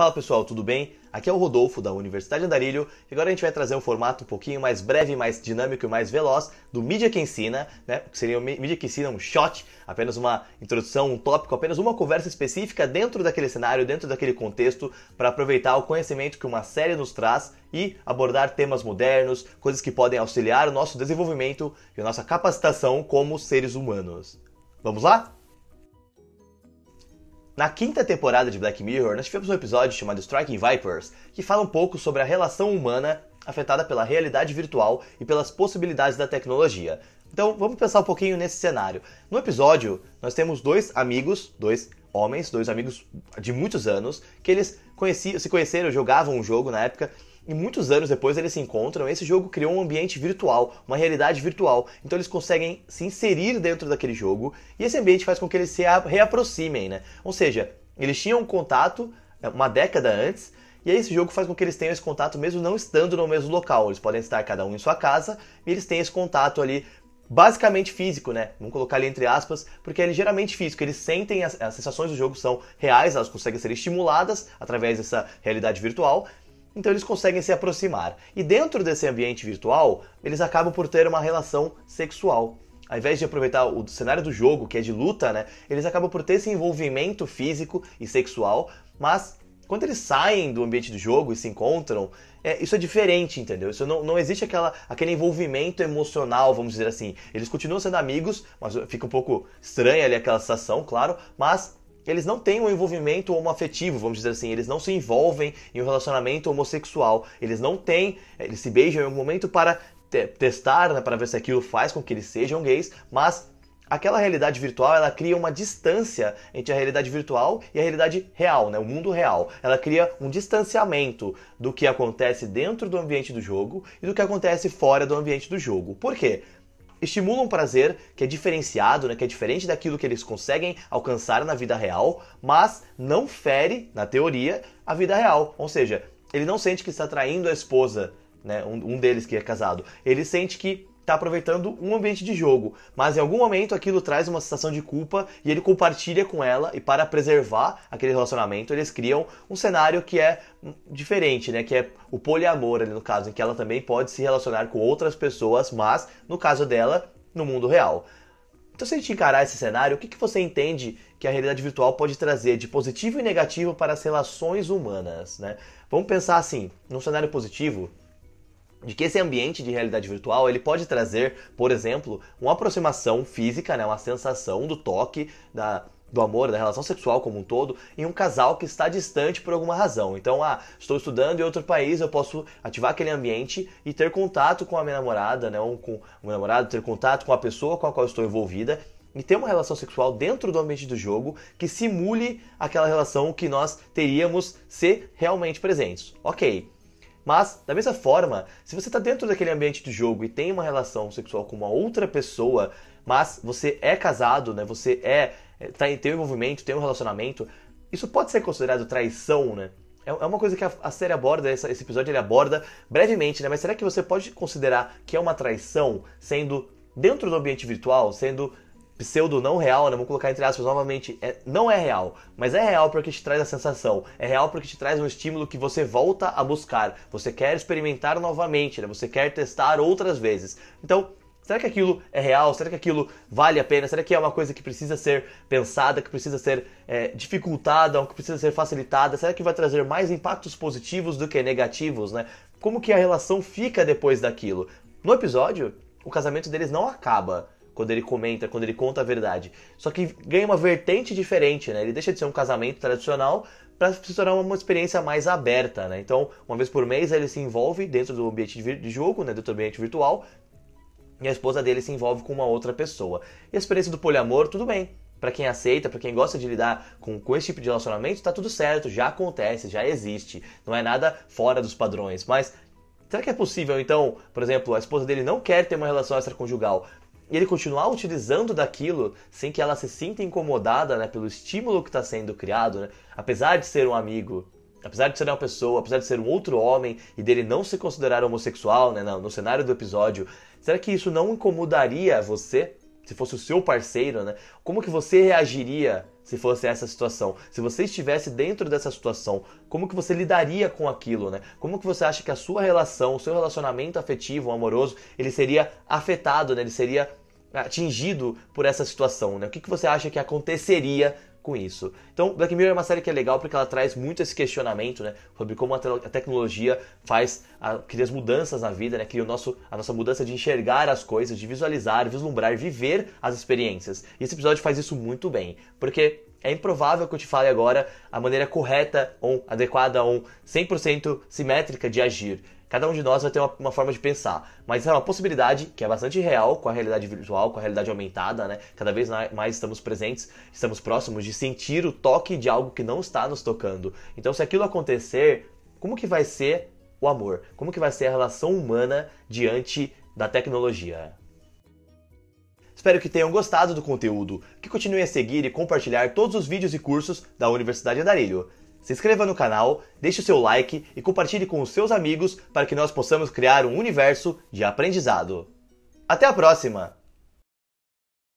Fala pessoal, tudo bem? Aqui é o Rodolfo da Universidade Andarilho e agora a gente vai trazer um formato um pouquinho mais breve, mais dinâmico e mais veloz do Mídia que Ensina, né? que seria o Mídia que Ensina um shot, apenas uma introdução, um tópico, apenas uma conversa específica dentro daquele cenário, dentro daquele contexto, para aproveitar o conhecimento que uma série nos traz e abordar temas modernos, coisas que podem auxiliar o nosso desenvolvimento e a nossa capacitação como seres humanos. Vamos lá? Na quinta temporada de Black Mirror, nós tivemos um episódio chamado Striking Vipers, que fala um pouco sobre a relação humana afetada pela realidade virtual e pelas possibilidades da tecnologia. Então, vamos pensar um pouquinho nesse cenário. No episódio, nós temos dois amigos, dois homens, dois amigos de muitos anos, que eles se conheceram, jogavam um jogo na época e muitos anos depois eles se encontram. Esse jogo criou um ambiente virtual, uma realidade virtual. Então eles conseguem se inserir dentro daquele jogo e esse ambiente faz com que eles se reaproximem, né? Ou seja, eles tinham um contato é, uma década antes e aí esse jogo faz com que eles tenham esse contato mesmo não estando no mesmo local. Eles podem estar cada um em sua casa e eles têm esse contato ali basicamente físico, né? Vamos colocar ali entre aspas, porque é ligeiramente físico. Eles sentem as, as sensações do jogo são reais, elas conseguem ser estimuladas através dessa realidade virtual então eles conseguem se aproximar. E dentro desse ambiente virtual, eles acabam por ter uma relação sexual. Ao invés de aproveitar o cenário do jogo, que é de luta, né, eles acabam por ter esse envolvimento físico e sexual, mas quando eles saem do ambiente do jogo e se encontram, é, isso é diferente, entendeu? Isso não, não existe aquela, aquele envolvimento emocional, vamos dizer assim. Eles continuam sendo amigos, mas fica um pouco estranha ali aquela sensação, claro, mas eles não têm um envolvimento homoafetivo, vamos dizer assim, eles não se envolvem em um relacionamento homossexual, eles não têm, eh, eles se beijam em algum momento para te testar, né, para ver se aquilo faz com que eles sejam gays, mas aquela realidade virtual, ela cria uma distância entre a realidade virtual e a realidade real, né, o mundo real. Ela cria um distanciamento do que acontece dentro do ambiente do jogo e do que acontece fora do ambiente do jogo. Por quê? estimula um prazer que é diferenciado, né, que é diferente daquilo que eles conseguem alcançar na vida real, mas não fere, na teoria, a vida real. Ou seja, ele não sente que está traindo a esposa, né, um, um deles que é casado. Ele sente que está aproveitando um ambiente de jogo, mas em algum momento aquilo traz uma sensação de culpa e ele compartilha com ela e para preservar aquele relacionamento eles criam um cenário que é diferente, né? Que é o poliamor ali no caso, em que ela também pode se relacionar com outras pessoas, mas no caso dela no mundo real. Então, se a gente encarar esse cenário, o que, que você entende que a realidade virtual pode trazer de positivo e negativo para as relações humanas? Né? Vamos pensar assim: num cenário positivo, de que esse ambiente de realidade virtual ele pode trazer, por exemplo, uma aproximação física, né, uma sensação do toque, da, do amor, da relação sexual como um todo, em um casal que está distante por alguma razão. Então, ah, estou estudando em outro país, eu posso ativar aquele ambiente e ter contato com a minha namorada, né, ou com o meu namorado, ter contato com a pessoa com a qual estou envolvida e ter uma relação sexual dentro do ambiente do jogo que simule aquela relação que nós teríamos se realmente presentes. Ok. Mas, da mesma forma, se você está dentro daquele ambiente de jogo e tem uma relação sexual com uma outra pessoa, mas você é casado, né? Você é, é tá, tem um envolvimento, tem um relacionamento, isso pode ser considerado traição, né? É, é uma coisa que a, série aborda, esse episódio ele aborda brevemente, né? Mas será que você pode considerar que é uma traição sendo dentro do ambiente virtual, sendo pseudo não real, né? Vamos colocar entre aspas novamente, é, não é real, mas é real porque te traz a sensação, é real porque te traz um estímulo que você volta a buscar, você quer experimentar novamente, né? Você quer testar outras vezes. Então, será que aquilo é real? Será que aquilo vale a pena? Será que é uma coisa que precisa ser pensada, que precisa ser é, dificultada, que precisa ser facilitada? Será que vai trazer mais impactos positivos do que negativos, né? Como que a relação fica depois daquilo? No episódio, o casamento deles não acaba quando ele comenta, quando ele conta a verdade. Só que ganha uma vertente diferente, né? Ele deixa de ser um casamento tradicional para se tornar uma experiência mais aberta, né? Então, uma vez por mês ele se envolve dentro do ambiente de jogo, né? Dentro do ambiente virtual. E a esposa dele se envolve com uma outra pessoa. E a experiência do poliamor, tudo bem para quem aceita, para quem gosta de lidar com, com esse tipo de relacionamento, tá tudo certo, já acontece, já existe, não é nada fora dos padrões. Mas será que é possível então, por exemplo, a esposa dele não quer ter uma relação extraconjugal, e ele continuar utilizando daquilo sem que ela se sinta incomodada né, pelo estímulo que está sendo criado, né? apesar de ser um amigo, apesar de ser uma pessoa, apesar de ser um outro homem e dele não se considerar homossexual né, no, no cenário do episódio, será que isso não incomodaria você? Se fosse o seu parceiro, né? Como que você reagiria se fosse essa situação? Se você estivesse dentro dessa situação, como que você lidaria com aquilo, né? Como que você acha que a sua relação, o seu relacionamento afetivo, amoroso, ele seria afetado, né? Ele seria atingido por essa situação, né? O que, que você acha que aconteceria com isso. Então, Black Mirror é uma série que é legal porque ela traz muito esse questionamento, né, sobre como a, te a tecnologia faz a, cria as mudanças na vida, né, cria o nosso a nossa mudança de enxergar as coisas, de visualizar, vislumbrar, viver as experiências. E esse episódio faz isso muito bem, porque é improvável que eu te fale agora a maneira correta ou adequada ou 100% simétrica de agir. Cada um de nós vai ter uma, uma, forma de pensar, mas é uma possibilidade que é bastante real com a realidade virtual, com a realidade aumentada, né? Cada vez mais estamos presentes, estamos próximos de sentir o toque de algo que não está nos tocando. Então, se aquilo acontecer, como que vai ser o amor? Como que vai ser a relação humana diante da tecnologia? Espero que tenham gostado do conteúdo, que continuem a seguir e compartilhar todos os vídeos e cursos da Universidade Andarilho. Se inscreva no canal, deixe o seu like e compartilhe com os seus amigos para que nós possamos criar um universo de aprendizado. Até a próxima!